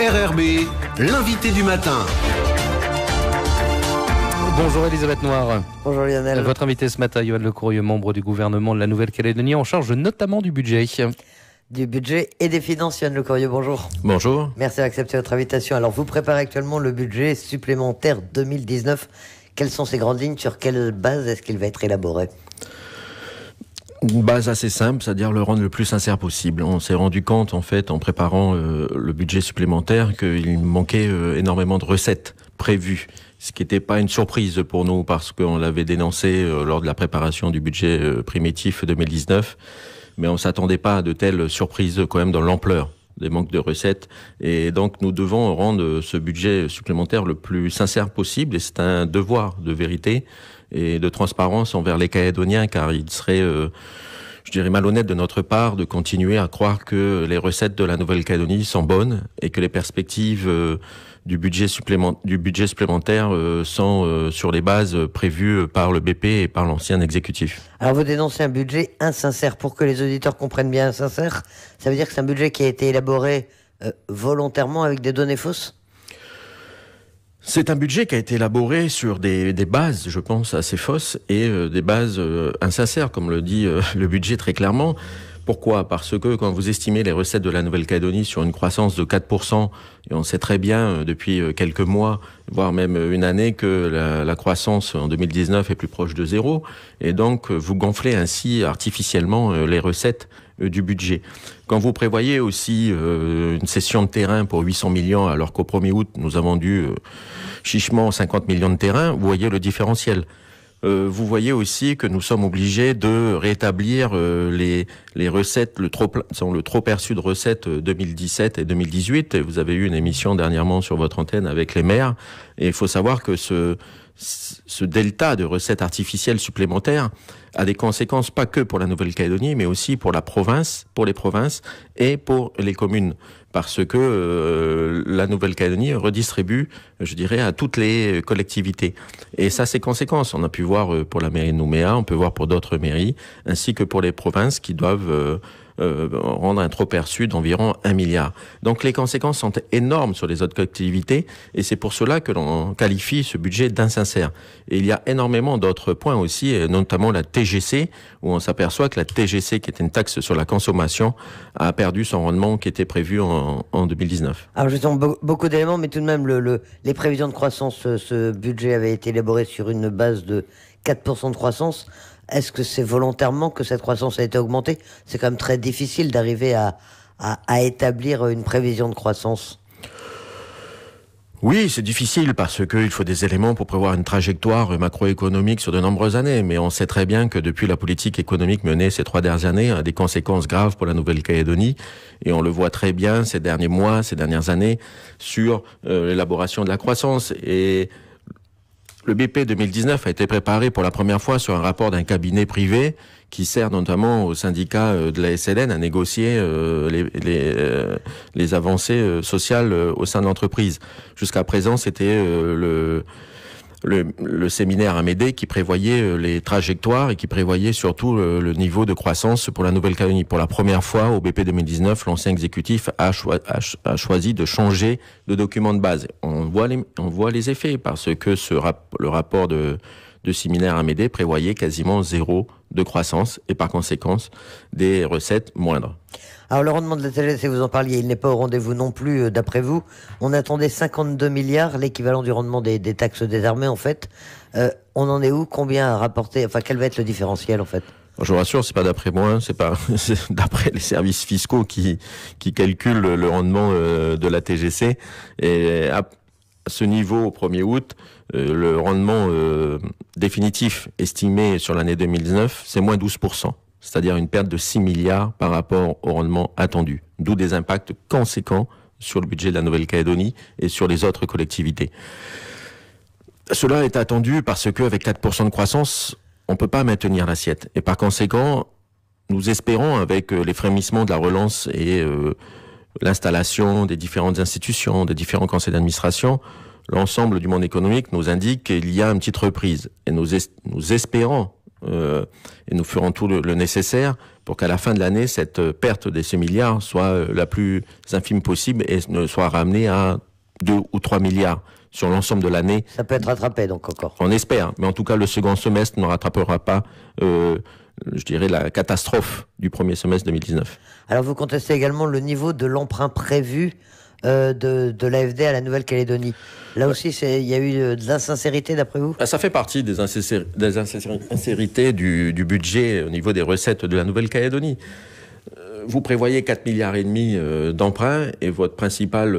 RRB, l'invité du matin. Bonjour Elisabeth Noire. Bonjour Lionel. Votre invité ce matin, Yoann Courrier, membre du gouvernement de la Nouvelle-Calédonie, en charge notamment du budget. Du budget et des finances, Le le bonjour. Bonjour. Merci d'accepter votre invitation. Alors, vous préparez actuellement le budget supplémentaire 2019. Quelles sont ses grandes lignes Sur quelle base est-ce qu'il va être élaboré une base assez simple, c'est-à-dire le rendre le plus sincère possible. On s'est rendu compte, en fait, en préparant euh, le budget supplémentaire, qu'il manquait euh, énormément de recettes prévues. Ce qui n'était pas une surprise pour nous parce qu'on l'avait dénoncé euh, lors de la préparation du budget primitif 2019, mais on s'attendait pas à de telles surprises quand même dans l'ampleur des manques de recettes. Et donc, nous devons rendre ce budget supplémentaire le plus sincère possible. Et c'est un devoir de vérité et de transparence envers les Calédoniens, car il serait, euh, je dirais, malhonnête de notre part de continuer à croire que les recettes de la Nouvelle-Calédonie sont bonnes et que les perspectives euh, du, budget supplémentaire euh, sont sur les bases prévues par le BP et par l'ancien exécutif. Alors vous dénoncez un budget insincère. Pour que les auditeurs comprennent bien insincère, ça veut dire que c'est un budget qui a été élaboré volontairement avec des données fausses c'est un budget qui a été élaboré sur des, bases, je pense, assez fausses et euh, des bases euh, insincères, comme le dit euh, le budget très clairement. Pourquoi Parce que quand vous estimez les recettes de la Nouvelle-Calédonie sur une croissance de 4%, et on sait très bien depuis quelques mois, voire même une année, que la, la, croissance en 2019 est plus proche de zéro, et donc vous gonflez ainsi artificiellement les recettes euh, du budget. Quand vous prévoyez aussi euh, une cession de terrain pour 800 millions, alors qu'au 1er août, nous avons dû euh, chichement 50 millions de terrain, vous voyez le différentiel. vous voyez aussi que nous sommes obligés de rétablir les, les recettes, le trop, le trop perçu de recettes 2017 et 2018. vous avez eu une émission dernièrement sur votre antenne avec les maires. Et il faut savoir que ce, ce delta de recettes artificielles supplémentaires a des conséquences pas que pour la Nouvelle-Calédonie, mais aussi pour la province, pour les provinces et pour les communes, parce que euh, la Nouvelle-Calédonie redistribue, je dirais, à toutes les collectivités. Et ça, c'est conséquence. On a pu voir euh, pour la mairie de Nouméa, on peut voir pour d'autres mairies, ainsi que pour les provinces qui doivent euh, euh, rendre un trop-perçu d'environ 1 milliard. Donc les conséquences sont énormes sur les autres collectivités et c'est pour cela que l'on qualifie ce budget d'insincère. Et il y a énormément d'autres points aussi, notamment la TGC, où on s'aperçoit que la TGC, qui est une taxe sur la consommation, a perdu son rendement qui était prévu en, en 2019. Alors je sens beaucoup d'éléments, mais tout de même, les prévisions de croissance, euh, ce budget avait été élaboré sur une base de 4% de croissance. Est-ce que c'est volontairement que cette croissance a été augmentée C'est quand même très difficile d'arriver à, à, établir une prévision de croissance. Oui, c'est difficile parce qu'il faut des éléments pour prévoir une trajectoire macroéconomique sur de nombreuses années. Mais on sait très bien que depuis la politique économique menée ces trois dernières années a hein, des conséquences graves pour la Nouvelle-Calédonie. Et on le voit très bien ces derniers mois, ces dernières années, sur euh, l'élaboration de la croissance. Et le BP 2019 a été préparé pour la première fois sur un rapport d'un cabinet privé qui sert notamment au syndicat euh, de la SLN à négocier euh, euh, les avancées sociales au sein de l'entreprise. Jusqu'à présent, c'était le le, le, séminaire Amédée qui prévoyait euh, les trajectoires et qui prévoyait surtout euh, le, niveau de croissance pour la Nouvelle-Calédonie. Pour la première fois, au BP 2019, l'ancien exécutif a, choisi de changer de document de base. On voit les, on voit les effets parce que ce le rapport de de similaires à Médée prévoyait quasiment zéro de croissance et par conséquent des recettes moindres. Alors le rendement de la TGC, vous en parliez, il n'est pas au rendez-vous non plus euh, d'après vous. On attendait 52 milliards, l'équivalent du rendement des, taxes des armées en fait. Euh, on en est où Combien à rapporter Enfin quel va être le différentiel en fait je vous rassure, c'est pas d'après moi, hein, c'est pas d'après les services fiscaux qui qui calculent le rendement euh, de la TGC. Et à ce niveau au 1er août, euh, le rendement euh, définitif estimé sur l'année 2019, c'est moins 12%, c'est-à-dire une perte de 6 milliards par rapport au rendement attendu, d'où des impacts conséquents sur le budget de la Nouvelle-Calédonie et sur les autres collectivités. Cela est attendu parce qu'avec 4% de croissance, on ne peut pas maintenir l'assiette. Et par conséquent, nous espérons, avec euh, les frémissements de la relance et l'installation des différentes institutions, des différents conseils d'administration, l'ensemble du monde économique nous indique qu'il y a une petite reprise. Et nous, espérons euh, et nous ferons tout le, nécessaire pour qu'à la fin de l'année, cette perte de ces milliards soit euh, la plus infime possible et ne soit ramenée à 2 ou 3 milliards sur l'ensemble de l'année. Ça peut être rattrapé donc encore. On espère, mais en tout cas le second semestre ne rattrapera pas, euh, je dirais, la catastrophe du premier semestre 2019. Alors vous contestez également le niveau de l'emprunt prévu euh, de, l'AFD à la Nouvelle-Calédonie. Là aussi, il y a eu euh, de l'insincérité, d'après vous bah, Ça fait partie des, insincérités du, budget au niveau des recettes de la Nouvelle-Calédonie. Euh, vous prévoyez 4 milliards et demi d'emprunts et votre principal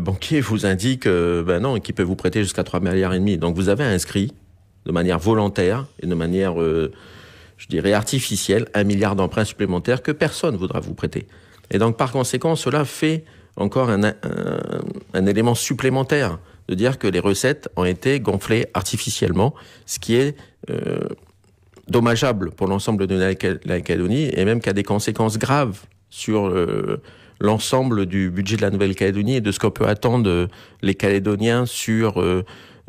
banquier vous indique ben non, qu'il peut vous prêter jusqu'à 3 milliards et demi. Donc vous avez inscrit de manière volontaire et de manière, je dirais, artificielle, un milliard d'emprunts supplémentaires que personne ne voudra vous prêter. Et donc, par conséquent, cela fait encore un, élément supplémentaire de dire que les recettes ont été gonflées artificiellement, ce qui est euh, dommageable pour l'ensemble de la, nouvelle Calédonie et même qui a des conséquences graves sur euh, l'ensemble du budget de la Nouvelle-Calédonie et de ce qu'on peut attendre euh, les Calédoniens sur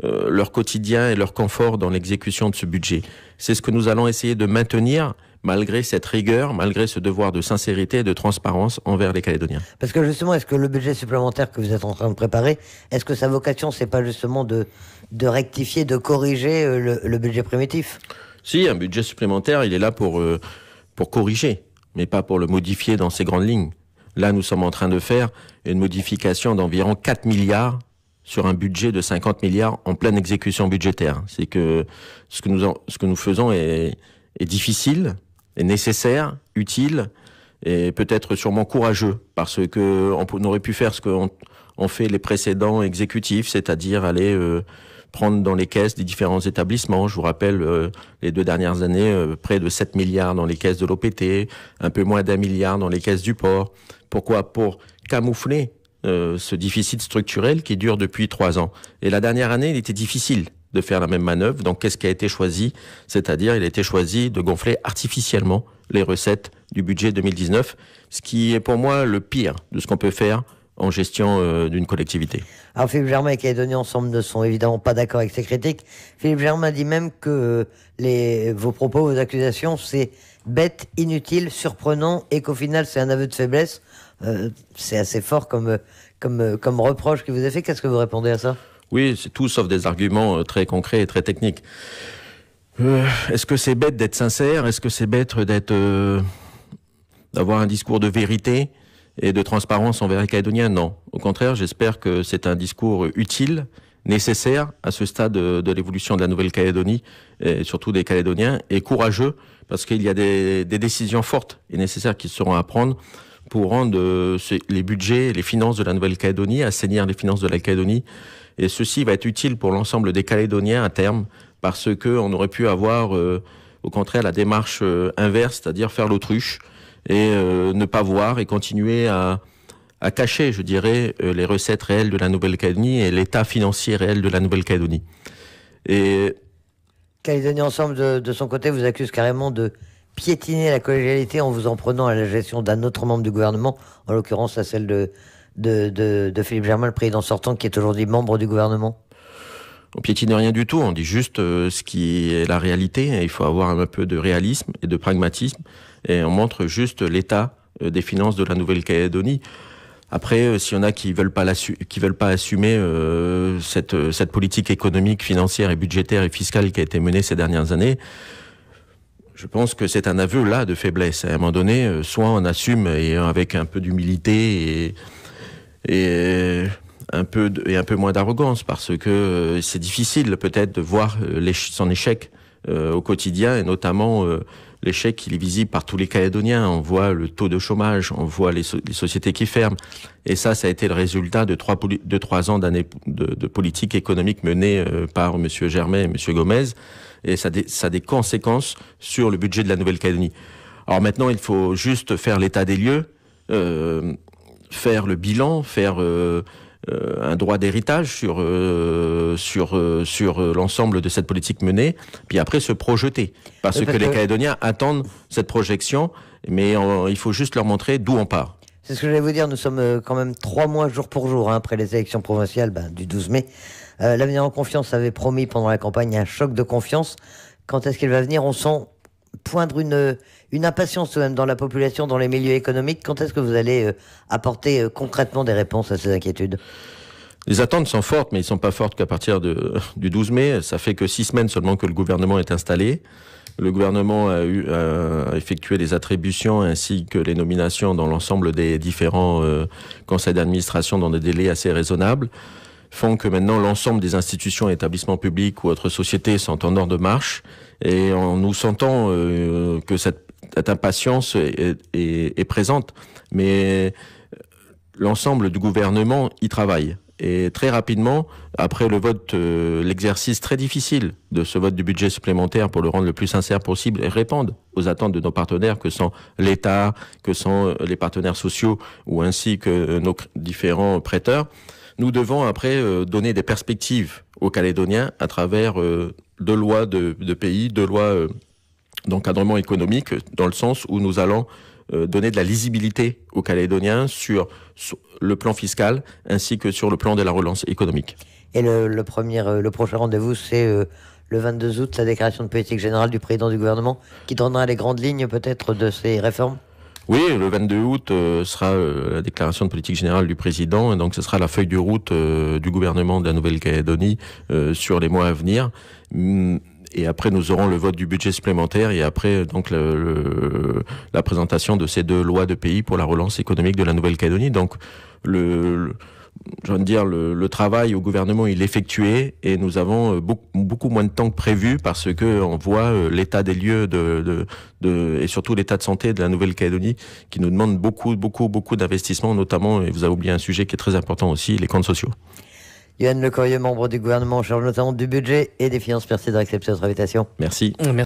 leur quotidien et leur confort dans l'exécution de ce budget. C'est ce que nous allons essayer de maintenir malgré cette rigueur, malgré ce devoir de sincérité et de transparence envers les Calédoniens. Parce que justement, est-ce que le budget supplémentaire que vous êtes en train de préparer, est-ce que sa vocation, c'est pas justement de, de rectifier, de corriger euh, le, budget primitif Si, un budget supplémentaire, il est là pour, euh, pour corriger, mais pas pour le modifier dans ses grandes lignes. Là, nous sommes en train de faire une modification d'environ 4 milliards sur un budget de 50 milliards en pleine exécution budgétaire. C'est que ce que nous, ce que nous faisons est, est difficile, est nécessaire, utile et peut-être sûrement courageux parce que on aurait pu faire ce qu'ont on fait les précédents exécutifs, c'est-à-dire aller euh, prendre dans les caisses des différents établissements. Je vous rappelle, euh, les deux dernières années, euh, près de 7 milliards dans les caisses de l'OPT, un peu moins d'un milliard dans les caisses du port. Pourquoi Pour camoufler ce déficit structurel qui dure depuis trois ans. Et la dernière année, il était difficile de faire la même manœuvre. Donc qu'est-ce qui a été choisi C'est-à-dire il a été choisi de gonfler artificiellement les recettes du budget 2019, ce qui est pour moi le pire de ce qu'on peut faire en gestion euh, d'une collectivité. Alors Philippe Germain et Calédonie ensemble ne sont évidemment pas d'accord avec ces critiques. Philippe Germain dit même que euh, vos propos, vos accusations, c'est bête, inutile, surprenant et qu'au final c'est un aveu de faiblesse. Euh, c'est assez fort comme, comme reproche que vous avez fait. Qu'est-ce que vous répondez à ça oui, c'est tout sauf des arguments euh, très concrets et très techniques. Euh, est-ce que c'est bête d'être sincère Est-ce que c'est bête d'être euh, d'avoir un discours de vérité et de transparence envers les Calédoniens Non. Au contraire, j'espère que c'est un discours utile, nécessaire à ce stade de, l'évolution de la Nouvelle-Calédonie et surtout des Calédoniens et courageux parce qu'il y a des, des décisions fortes et nécessaires qui seront à prendre pour rendre euh, les budgets, les finances de la Nouvelle-Calédonie, assainir les finances de la Calédonie. Et ceci va être utile pour l'ensemble des Calédoniens à terme, parce qu'on aurait pu avoir, euh, au contraire, la démarche euh, inverse, c'est-à-dire faire l'autruche et ne pas voir et continuer à, cacher, je dirais, les recettes réelles de la Nouvelle-Calédonie et l'état financier réel de la Nouvelle-Calédonie. Et Calédonie Ensemble, de, son côté, vous accuse carrément de piétiner la collégialité en vous en prenant à la gestion d'un autre membre du gouvernement, en l'occurrence à celle de, Philippe Germain, le président sortant, qui est aujourd'hui membre du gouvernement on piétine rien du tout, on dit juste euh, ce qui est la réalité. Il faut avoir un peu de réalisme et de pragmatisme, et on montre juste l'état euh, des finances de la Nouvelle-Calédonie. Après, euh, s'il y en a qui veulent pas veulent pas assumer cette politique économique, financière et budgétaire et fiscale qui a été menée ces dernières années, je pense que c'est un aveu là de faiblesse. À un moment donné, euh, soit on assume et avec un peu d'humilité et, un peu et un peu moins d'arrogance, parce que euh, c'est difficile peut-être de voir euh, son échec au quotidien et notamment l'échec qui est visible par tous les Calédoniens. On voit le taux de chômage, on voit les, sociétés qui ferment. Et ça, ça a été le résultat de trois, ans d'années de, de, politique économique menée par Monsieur Germain et Monsieur Gomez et ça, ça a des conséquences sur le budget de la Nouvelle-Calédonie. Alors maintenant, il faut juste faire l'état des lieux, euh, faire le bilan, faire euh, euh un droit d'héritage sur euh, sur euh, sur l'ensemble de cette politique menée, puis après se projeter, parce que, les Calédoniens attendent cette projection, mais il faut juste leur montrer d'où on part. C'est ce que j'allais vous dire. Nous sommes quand même trois mois jour pour jour hein, après les élections provinciales ben, du 12 mai. Euh, l'avenir en confiance avait promis pendant la campagne un choc de confiance. Quand est-ce qu'il va venir On sent poindre une, impatience même dans la population, dans les milieux économiques. Quand est-ce que vous allez euh, apporter euh, concrètement des réponses à ces inquiétudes les attentes sont fortes, mais ils ne sont pas fortes qu'à partir du 12 mai. Ça fait que six semaines seulement que le gouvernement est installé. Le gouvernement a, effectué les attributions ainsi que les nominations dans l'ensemble des différents conseils d'administration dans des délais assez raisonnables font que maintenant l'ensemble des institutions, établissements publics ou autres sociétés sont en ordre de marche. Et en nous sentant euh, que cette, impatience est, présente, mais euh, l'ensemble du gouvernement y travaille. Et très rapidement, après le vote, euh, l'exercice très difficile de ce vote du budget supplémentaire pour le rendre le plus sincère possible et répondre aux attentes de nos partenaires que sont l'État, que sont les partenaires sociaux ou ainsi que nos différents prêteurs, nous devons après euh, donner des perspectives aux Calédoniens à travers euh, deux lois de, pays, deux lois euh, d'encadrement économique, dans le sens où nous allons donner de la lisibilité aux Calédoniens sur, le plan fiscal ainsi que sur le plan de la relance économique. Et le, le premier, le prochain rendez-vous, c'est le 22 août, la déclaration de politique générale du président du gouvernement, qui donnera les grandes lignes peut-être de ces réformes oui, le 22 août euh, sera euh, la déclaration de politique générale du président, et donc ce sera la feuille de route euh, du gouvernement de la Nouvelle-Calédonie sur les mois à venir mm, et après nous aurons le vote du budget supplémentaire et après donc la présentation de ces deux lois de pays pour la relance économique de la Nouvelle-Calédonie. Donc le, je de dire, le, travail au gouvernement, il est effectué et nous avons euh, beaucoup, beaucoup moins de temps que prévu parce que on voit euh, l'état des lieux de, et surtout l'état de santé de la Nouvelle-Calédonie qui nous demande beaucoup, beaucoup, beaucoup d'investissements, notamment, et vous avez oublié un sujet qui est très important aussi, les comptes sociaux. Yann Corrieux, membre du gouvernement en charge notamment du budget et des finances, merci d'avoir accepté notre invitation. Merci. merci.